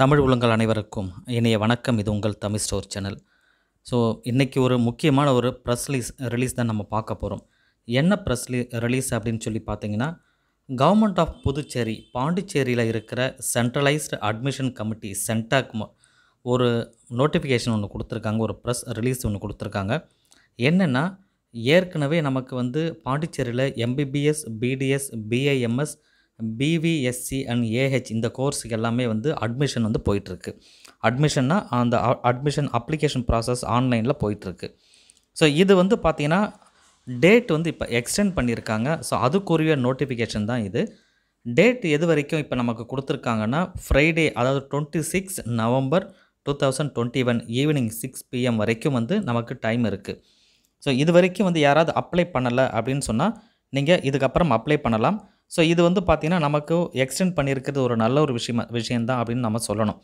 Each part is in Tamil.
தமிழ் உள்ளங்கள் அனைவருக்கும் இனிய வணக்கம் இது உங்கள் தமிழ் ஸ்டோர் சேனல் ஸோ இன்றைக்கி ஒரு முக்கியமான ஒரு ப்ரெஸ் ரிலீஸ் ரிலீஸ் தான் நம்ம பார்க்க போகிறோம் என்ன ப்ரெஸ் ரிலீஸ் அப்படின்னு சொல்லி பார்த்தீங்கன்னா கவர்மெண்ட் ஆஃப் புதுச்சேரி பாண்டிச்சேரியில் இருக்கிற சென்ட்ரலைஸ்டு அட்மிஷன் கமிட்டி சென்டாக் ஒரு நோட்டிஃபிகேஷன் ஒன்று கொடுத்துருக்காங்க ஒரு ப்ரெஸ் ரிலீஸ் ஒன்று கொடுத்துருக்காங்க என்னென்னா ஏற்கனவே நமக்கு வந்து பாண்டிச்சேரியில் MBBS BDS BIMS BVSc and AH இந்த கோர்ஸுக்கு எல்லாமே வந்து அட்மிஷன் வந்து போயிட்டுருக்கு அட்மிஷன்னா அந்த அட்மிஷன் அப்ளிகேஷன் ப்ராசஸ் ஆன்லைனில் போயிட்டுருக்கு ஸோ இது வந்து பார்த்திங்கன்னா டேட் வந்து இப்போ எக்ஸ்டெண்ட் பண்ணியிருக்காங்க ஸோ அதுக்குரிய நோட்டிஃபிகேஷன் தான் இது டேட் எது வரைக்கும் இப்போ நமக்கு கொடுத்துருக்காங்கன்னா ஃப்ரைடே அதாவது twenty six November two thousand twenty one evening six PM வரைக்கும் வந்து நமக்கு டைம் இருக்குது ஸோ இது வரைக்கும் வந்து யாராவது அப்ளை பண்ணலை அப்படின்னு சொன்னால் நீங்கள் இதுக்கப்புறம் அப்ளை பண்ணலாம் ஸோ இது வந்து பார்த்திங்கன்னா நமக்கு எக்ஸ்டெண்ட் பண்ணியிருக்கிறது ஒரு நல்ல ஒரு விஷயம் விஷயந்தான் அப்படின்னு நம்ம சொல்லணும்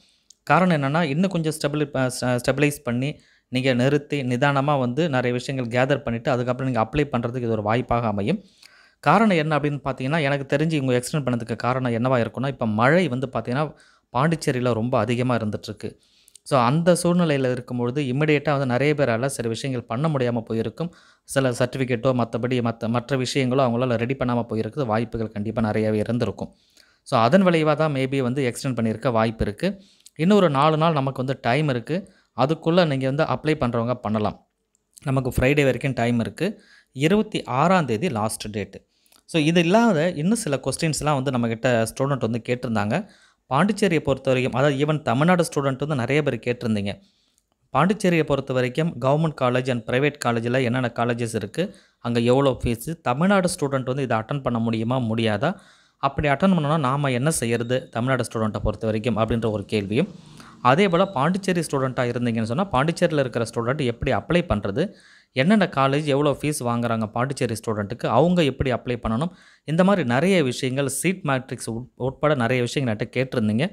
காரணம் என்னென்னா இன்னும் கொஞ்சம் ஸ்டெபிலி ஸ்டெபிலைஸ் பண்ணி நீங்கள் நிறுத்தி நிதானமாக வந்து நிறைய விஷயங்கள் கேதர் பண்ணிவிட்டு அதுக்கப்புறம் நீங்கள் அப்ளை பண்ணுறதுக்கு இது ஒரு வாய்ப்பாக அமையும் காரணம் என்ன அப்படின்னு பார்த்தீங்கன்னா எனக்கு தெரிஞ்சு இவங்க எக்ஸ்டெண்ட் பண்ணதுக்கு காரணம் என்னவாக இருக்குன்னா இப்போ மழை வந்து பார்த்திங்கன்னா பாண்டிச்சேரியில் ரொம்ப அதிகமாக இருந்துகிட்ருக்கு ஸோ அந்த சூழ்நிலையில் இருக்கும்பொழுது இம்மிடியேட்டாக வந்து நிறைய பேரால் சில விஷயங்கள் பண்ண முடியாமல் போயிருக்கும் சில சர்டிஃபிகேட்டோ மற்றபடி மற்ற மற்ற விஷயங்களோ அவங்களால ரெடி பண்ணாமல் போயிருக்குது வாய்ப்புகள் கண்டிப்பாக நிறையாவே இருந்திருக்கும் ஸோ அதன் விளைவாக தான் மேபி வந்து எக்ஸ்டெண்ட் பண்ணியிருக்க வாய்ப்பு இருக்குது இன்னொரு நாலு நாள் நமக்கு வந்து டைம் இருக்குது அதுக்குள்ளே நீங்கள் வந்து அப்ளை பண்ணுறவங்க பண்ணலாம் நமக்கு ஃப்ரைடே வரைக்கும் டைம் இருக்குது இருபத்தி ஆறாம் தேதி லாஸ்ட் டேட்டு ஸோ இது இல்லாத இன்னும் சில கொஸ்டின்ஸ்லாம் வந்து நம்மக்கிட்ட ஸ்டூடெண்ட் வந்து கேட்டிருந்தாங்க பாண்டிச்சேரியை பொறுத்த வரைக்கும் அதாவது ஈவன் தமிழ்நாடு ஸ்டூடெண்ட் வந்து நிறைய பேர் கேட்டிருந்தீங்க பாண்டிச்சேரியை பொறுத்த வரைக்கும் கவர்மெண்ட் காலேஜ் அண்ட் ப்ரைவேட் காலேஜில் என்னென்ன காலேஜஸ் இருக்குது அங்கே எவ்வளோ ஃபீஸு தமிழ்நாடு ஸ்டூடெண்ட் வந்து இதை அட்டன் பண்ண முடியுமா முடியாதா அப்படி அட்டன் பண்ணோன்னா நாம் என்ன செய்கிறது தமிழ்நாடு ஸ்டூடெண்ட்டை பொறுத்த வரைக்கும் அப்படின்ற ஒரு கேள்வியும் அதே போல் பாண்டிச்சேரி ஸ்டூடெண்ட்டாக இருந்தீங்கன்னு சொன்னால் பாண்டிச்சேரியில் இருக்கிற ஸ்டூடெண்ட் எப்படி அப்ளை பண்ணுறது என்னென்ன காலேஜ் எவ்வளோ ஃபீஸ் வாங்குறாங்க பாண்டிச்சேரி ஸ்டூடெண்ட்டுக்கு அவங்க எப்படி அப்ளை பண்ணணும் இந்த மாதிரி நிறைய விஷயங்கள் சீட் மேட்ரிக்ஸ் உட்பட நிறைய விஷயங்கள் என்கிட்ட கேட்டிருந்தீங்க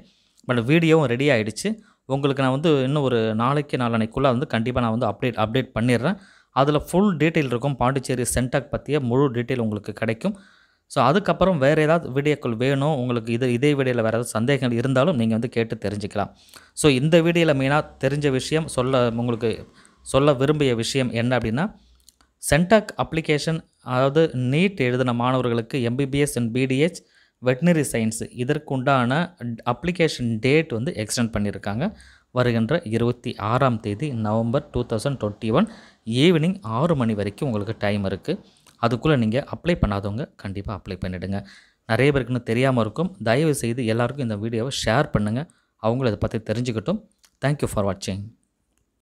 பட் வீடியோவும் ரெடி ஆகிடுச்சு உங்களுக்கு நான் வந்து இன்னும் ஒரு நாளைக்கு நாளனைக்குள்ளே வந்து கண்டிப்பாக நான் வந்து அப்டேட் அப்டேட் பண்ணிடுறேன் அதில் ஃபுல் டீட்டெயில் இருக்கும் பாண்டிச்சேரி சென்டாக் பற்றிய முழு டீட்டெயில் உங்களுக்கு கிடைக்கும் ஸோ அதுக்கப்புறம் வேறு ஏதாவது வீடியோக்கள் வேணும் உங்களுக்கு இது இதே வீடியோவில் வேறு ஏதாவது சந்தேகங்கள் இருந்தாலும் நீங்கள் வந்து கேட்டு தெரிஞ்சுக்கலாம் ஸோ இந்த வீடியோவில் மெயினாக தெரிஞ்ச விஷயம் சொல்ல உங்களுக்கு சொல்ல விரும்பிய விஷயம் என்ன அப்படின்னா சென்டாக் அப்ளிகேஷன் அதாவது நீட் எழுதின மாணவர்களுக்கு MBBS and BDH veterinary science இதற்குண்டான அப்ளிகேஷன் டேட் வந்து எக்ஸ்டெண்ட் பண்ணியிருக்காங்க வருகின்ற இருபத்தி ஆறாம் தேதி November two thousand twenty one evening ஆறு மணி வரைக்கும் உங்களுக்கு டைம் இருக்குது அதுக்குள்ளே நீங்கள் அப்ளை பண்ணாதவங்க கண்டிப்பாக அப்ளை பண்ணிவிடுங்க நிறைய பேருக்குன்னு தெரியாமல் இருக்கும் தயவு செய்து எல்லாருக்கும் இந்த வீடியோவை ஷேர் பண்ணுங்கள் அவங்களும் இதை பற்றி தெரிஞ்சுக்கட்டும் தேங்க்யூ ஃபார் வாட்சிங்